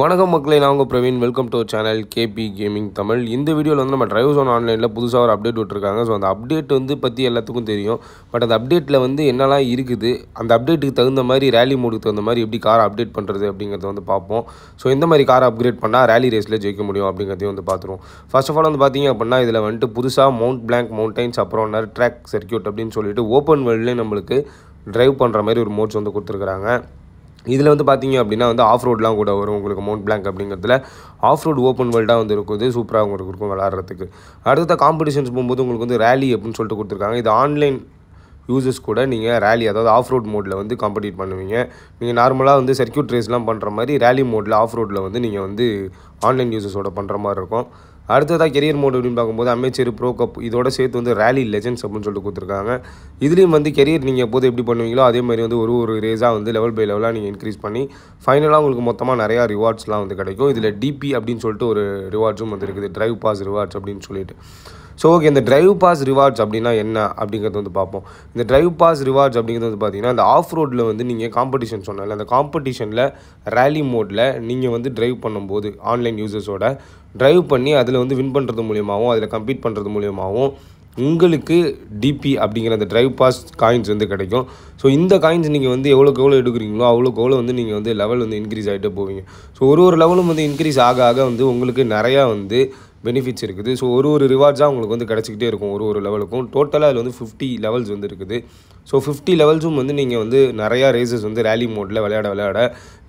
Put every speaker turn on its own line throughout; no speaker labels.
வணக்கம் மக்களை நான் உங்கள் Praveen welcome to channel KB gaming Tamil இந்த வீடியோவில் வந்து நம்ம ட்ரைவ் ஜோன் ஆன்லைனில் புதுசாக ஒரு அப்டேட் விட்டுருக்காங்க ஸோ அந்த அப்டேட் வந்து பற்றி எல்லாத்துக்கும் தெரியும் பட் அந்த அப்டேட்டில் வந்து என்னெல்லாம் இருக்குது அந்த அப்டேட்டுக்கு தகுந்த மாதிரி ரேலி மோடுக்கு தகுந்த மாதிரி எப்படி காரை அப்டேட் பண்ணுறது அப்படிங்கிறத வந்து பார்ப்போம் ஸோ எந்த மாதிரி காரை அப்கிரேட் பண்ணால் ரேலி ரேஸில் ஜெயிக்க முடியும் அப்படிங்கிறதையும் வந்து பார்த்துருவோம் ஃபர்ஸ்ட் ஆஃப் ஆல் வந்து பார்த்திங்க அப்படின்னா இதில் வந்துட்டு புதுசாக மவுண்ட் பிளாங்க் மவுண்டைன்ஸ் அப்புறம் நர் ட்ராக் சர்க்கியூட் அப்படின்னு சொல்லிட்டு ஓப்பன் வேர்ல்ட்லேயே நம்மளுக்கு ட்ரைவ் பண்ணுற மாதிரி ஒரு மோட்ஸ் வந்து கொடுத்துருக்குறாங்க இதில் வந்து பார்த்தீங்க அப்படின்னா வந்து ஆஃப் ரோட்லாம் கூட வரும் உங்களுக்கு மவுண்ட் பிளாங்க் அப்படிங்கிறதுல ஆஃப் ரோடு ஓப்பன் வேர்ல்டாக வந்து இருக்குது சூப்பராக உங்களுக்கு இருக்கும் விளாட்றதுக்கு அடுத்த காம்படிஷன்ஸ் போகும்போது உங்களுக்கு வந்து ரேலி அப்படின்னு சொல்லிட்டு கொடுத்துருக்காங்க இது ஆன்லைன் யூசர்ஸ் கூட நீங்கள் ரேலி அதாவது ஆஃப் ரோட் மோடில் வந்து காம்படிட் பண்ணுவீங்க நீங்கள் நார்மலாக வந்து சர்க்கியூட் ரேஸ்லாம் பண்ணுற மாதிரி ரேலி மோடில் ஆஃப் ரோட்டில் வந்து நீங்கள் வந்து ஆன்லைன் யூசஸோட பண்ணுற மாதிரி இருக்கும் அடுத்ததாக கெரியர் மோட் அப்படின்னு பார்க்கும்போது அமைச்சர் ப்ரோ கப் இதோட சேர்த்து வந்து ரேலி லெஜன்ஸ் அப்படின்னு சொல்லிட்டு கொடுத்துருக்காங்க இதுலேயும் வந்து கெரியர் நீங்கள் எப்போது எப்படி பண்ணுவீங்களோ அதே மாதிரி வந்து ஒரு ஒரு ரேஸாக வந்து லெவல் பை லெவலாக நீங்கள் இன்க்ரீஸ் பண்ணி ஃபைனலாக உங்களுக்கு மொத்தமாக நிறையா ரிவார்ட்ஸ்லாம் வந்து கிடைக்கும் இதில் டிபி அப்படின்னு சொல்லிட்டு ஒரு ரிவார்ட்ஸும் வந்து இருக்குது ட்ரைவ் பாஸ் ரிவார்ட்ஸ் அப்படின்னு சொல்லிட்டு ஸோ ஓகே இந்த ட்ரைவ் பாஸ் ரிவார்ட்ஸ் அப்படின்னா என்ன அப்படிங்கிறது வந்து பார்ப்போம் இந்த ட்ரைவ் பாஸ் ரிவார்ட்ஸ் அப்படிங்கிறது வந்து பார்த்தீங்கன்னா அந்த ஆஃப் ரோடில் வந்து நீங்கள் காம்படிஷன் சொன்னால அந்த காம்படிஷனில் ரேலி மோடில் நீங்கள் வந்து ட்ரைவ் பண்ணும்போது ஆன்லைன் யூசர்ஸோட ட்ரைவ் பண்ணி அதில் வந்து வின் பண்ணுறது மூலியமாகவும் அதில் கம்ப்ளீட் பண்ணுறது மூலியமாகவும் உங்களுக்கு டிபி அப்படிங்கிற அந்த ட்ரைவ் பாஸ் காயின்ஸ் வந்து கிடைக்கும் ஸோ இந்த காயின்ஸ் நீங்கள் வந்து எவ்வளோக்கு எவ்வளோ எடுக்கிறீங்களோ அவ்வளோக்கு எவ்வளோ வந்து நீங்கள் வந்து லெவல் வந்து இன்க்ரீஸ் ஆகிட்டே போவீங்க ஸோ ஒரு ஒரு லெவலும் வந்து இன்க்ரீஸ் ஆக ஆக வந்து உங்களுக்கு நிறையா வந்து பெனிஃபிட்ஸ் இருக்குது ஸோ ஒரு ஒரு ரிவார்ட்ஸாக உங்களுக்கு வந்து கிடச்சிக்கிட்டே இருக்கும் ஒரு ஒரு லெவலுக்கும் டோட்டலாக அதில் வந்து ஃபிஃப்டி லெவல்ஸ் வந்து இருக்குது ஸோ ஃபிஃப்டி லெவல்ஸும் வந்து நீங்கள் வந்து நிறையா ரேசஸ் வந்து ரேலி மோடில் விளையாட விளையாட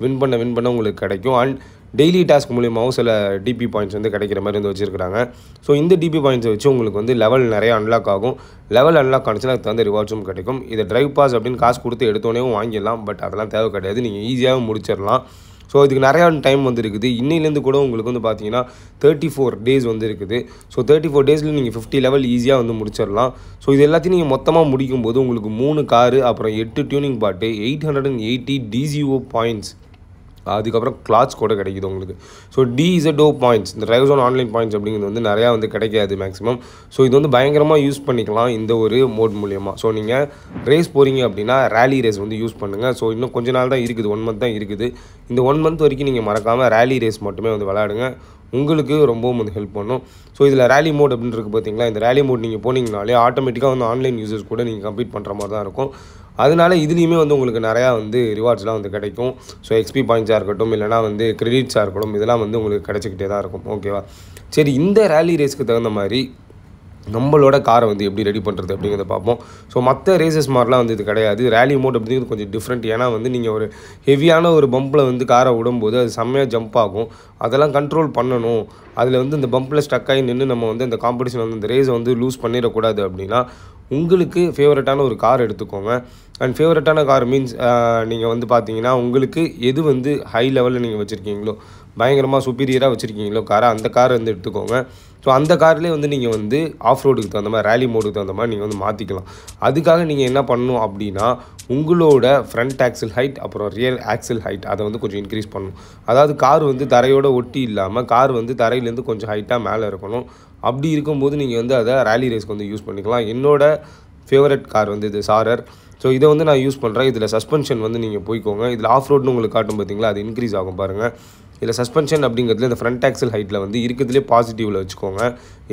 வின் பண்ண வின் பண்ண உங்களுக்கு கிடைக்கும் அண்ட் டெய்லி டாஸ்க் மூலியமாகவும் சில டிபி பாயிண்ட்ஸ் வந்து கிடைக்கிற மாதிரி வந்து வச்சுருக்காங்க ஸோ இந்த டிபி பாயிண்ட்ஸை வச்சு உங்களுக்கு வந்து லெவல் நிறையா அன்லாக் ஆகும் லெவல் அன்லாக் ஆனிச்சுன்னா அதுக்கு தகுந்த ரிவார்ட்ஸும் கிடைக்கும் இதை ட்ரைவ் பாஸ் அப்படின்னு காசு கொடுத்து எடுத்தோடனே வாங்கிடலாம் பட் அதெல்லாம் தேவை கிடையாது நீங்கள் ஈஸியாகவும் முடிச்சிடலாம் ஸோ இதுக்கு நிறையா டைம் வந்துருக்குது இன்னிலேருந்து கூட உங்களுக்கு வந்து பார்த்தீங்கன்னா தேர்ட்டி ஃபோர் டேஸ் வந்து இருக்குது ஸோ தேர்ட்டி ஃபோர் டேஸில் நீங்கள் ஃபிஃப்டி லெவல் ஈஸியாக வந்து முடிச்சிடலாம் ஸோ இது எல்லாத்தையும் நீங்கள் மொத்தமாக முடிக்கும்போது உங்களுக்கு மூணு காரு அப்புறம் எட்டு டியூனிங் பாட்டு எயிட் ஹண்ட்ரட் அண்ட் எயிட்டி டிசிஓ பாயிண்ட்ஸ் அதுக்கப்புறம் கிளாச் கூட கிடைக்குது உங்களுக்கு ஸோ டி டோ பாயிண்ட்ஸ் இந்த ட்ரைவ் ஜோன் ஆன்லைன் பாயிண்ட்ஸ் அப்படிங்கிறது வந்து நிறையா வந்து கிடைக்காது மேக்ஸிமம் ஸோ இது வந்து பயங்கரமாக யூஸ் பண்ணிக்கலாம் இந்த ஒரு மோட் மூலியமாக ஸோ நீங்கள் ரேஸ் போகிறீங்க அப்படின்னா ரேலி ரேஸ் வந்து யூஸ் பண்ணுங்கள் ஸோ இன்னும் கொஞ்ச நாள் தான் இருக்குது ஒன் மந்த் தான் இருக்குது இந்த ஒன் மந்த் வரைக்கும் நீங்கள் மறக்காமல் ரேலி ரேஸ் மட்டுமே வந்து விளையாடுங்க உங்களுக்கு ரொம்பவும் வந்து ஹெல்ப் பண்ணும் ஸோ இதில் ரேலி மோட் அப்படின்னு இருக்குது பார்த்தீங்களா இந்த ரேலி மோட் நீங்கள் போனீங்கனாலே ஆட்டோமேட்டிக்காக வந்து ஆன்லைன் யூசர்ஸ் கூட நீங்கள் கம்ப்ளீட் பண்ணுற மாதிரி தான் இருக்கும் அதனால இதுலேயுமே வந்து உங்களுக்கு நிறையா வந்து ரிவார்ட்ஸ்லாம் வந்து கிடைக்கும் ஸோ எக்ஸ்பி பாயிண்ட்ஸாக இருக்கட்டும் இல்லைனா வந்து கிரெடிட்ஸாக இருக்கட்டும் இதெல்லாம் வந்து உங்களுக்கு கிடைச்சிக்கிட்டே தான் இருக்கும் ஓகேவா சரி இந்த ரேலி ரேஸ்க்கு தகுந்த மாதிரி நம்மளோட காரை வந்து எப்படி ரெடி பண்ணுறது அப்படிங்கிறத பார்ப்போம் ஸோ மற்ற ரேசஸ் மாதிரிலாம் வந்து இது கிடையாது ரேலி மோட் அப்படிங்கிறது கொஞ்சம் டிஃப்ரெண்ட் ஏன்னா வந்து நீங்கள் ஒரு ஹெவியான ஒரு பம்பில் வந்து காரை விடும்போது அது செம்மையாக ஜம்ப் ஆகும் அதெல்லாம் கண்ட்ரோல் பண்ணணும் அதில் வந்து இந்த பம்பில் ஸ்டக் ஆகி நின்று நம்ம வந்து அந்த காம்படிஷன் வந்து அந்த ரேஸை வந்து லூஸ் பண்ணிடக்கூடாது அப்படின்னா உங்களுக்கு ஃபேவரட்டான ஒரு கார் எடுத்துக்கோங்க அண்ட் ஃபேவரட்டான கார் மீன்ஸ் நீங்கள் வந்து பார்த்தீங்கன்னா உங்களுக்கு எது வந்து ஹை லெவலில் நீங்கள் வச்சுருக்கீங்களோ பயங்கரமாக சுப்பீரியராக வச்சுருக்கீங்களோ காரை அந்த கார் வந்து எடுத்துக்கோங்க ஸோ அந்த கார்லேயே வந்து நீங்கள் வந்து ஆஃப் ரோடுக்கு தகுந்த மாதிரி ரேலி மோடுக்கு தகுந்த மாதிரி நீங்கள் வந்து மாற்றிக்கலாம் அதுக்காக நீங்கள் என்ன பண்ணணும் அப்படின்னா உங்களோட ஃப்ரண்ட் ஆக்சில் ஹைட் அப்புறம் ரியர் ஆக்சில் ஹைட் அதை வந்து கொஞ்சம் இன்க்ரீஸ் பண்ணணும் அதாவது கார் வந்து தரையோட ஒட்டி இல்லாமல் கார் வந்து தரையிலேருந்து கொஞ்சம் ஹைட்டாக மேலே இருக்கணும் அப்படி இருக்கும்போது நீங்கள் வந்து அதை ரேலி ரேஸ்க்கு வந்து யூஸ் பண்ணிக்கலாம் என்னோடய ஃபேவரட் கார் வந்து இது சாரர் ஸோ இதை வந்து நான் யூஸ் பண்ணுறேன் இதில் சஸ்பென்ஷன் வந்து நீங்கள் போய்க்கோங்க இதில் ஆஃப் ரோட்னு உங்களுக்கு காட்டும் பார்த்தீங்களா அது இன்க்ரீஸ் ஆகும் பாருங்கள் இதில் சஸ்பென்ஷன் அப்படிங்கிறதுல இந்த ஃப்ரண்ட் ஆக்சல் ஹைட்டில் வந்து இருக்கிறதுலே பாசிட்டிவில் வச்சுக்கோங்க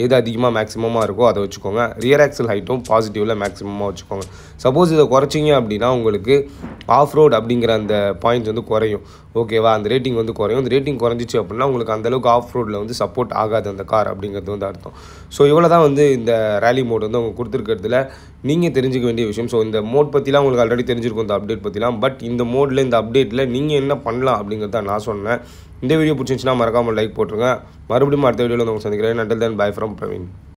எது அதிகமாக மேக்ஸிமமாக இருக்கோ அதை வச்சுக்கோங்க ரியர் ஆக்சல் ஹைட்டும் பாசிட்டிவில் மேக்ஸிமமாக வச்சுக்கோங்க சப்போஸ் இதை குறைச்சிங்க அப்படின்னா உங்களுக்கு ஆஃப் ரோட் அப்படிங்கிற அந்த பாயிண்ட்ஸ் வந்து குறையும் ஓகேவா அந்த ரேட்டிங் வந்து குறையும் அந்த ரேட்டிங் குறைஞ்சிச்சு அப்படின்னா உங்களுக்கு அந்தளவுக்கு ஆஃப் ரோடில் வந்து சப்போர்ட் ஆகாது அந்த கார் அப்படிங்கிறது வந்து அர்த்தம் ஸோ இவ்வளோ தான் வந்து இந்த ரேலி மோட் வந்து அவங்க கொடுத்துருக்கிறதுல நீங்கள் தெரிஞ்சுக்க வேண்டிய விஷயம் ஸோ இந்த மோட் பற்றிலாம் உங்களுக்கு ஆல்ரெடி தெரிஞ்சிருக்கும் இந்த அப்டேட் பற்றிலாம் பட் இந்த மோடில் இந்த அப்டேட்டில் நீங்கள் என்ன பண்ணலாம் அப்படிங்கிறத நான் சொன்னேன் இந்த வீடியோ பிடிச்சிருந்துச்சுன்னா மறக்காமல் லைக் போட்டுருங்க மறுபடியும் அடுத்த வீடியோவில் வந்து உங்களுக்கு சந்திக்கிறேன் until then bye from Praveen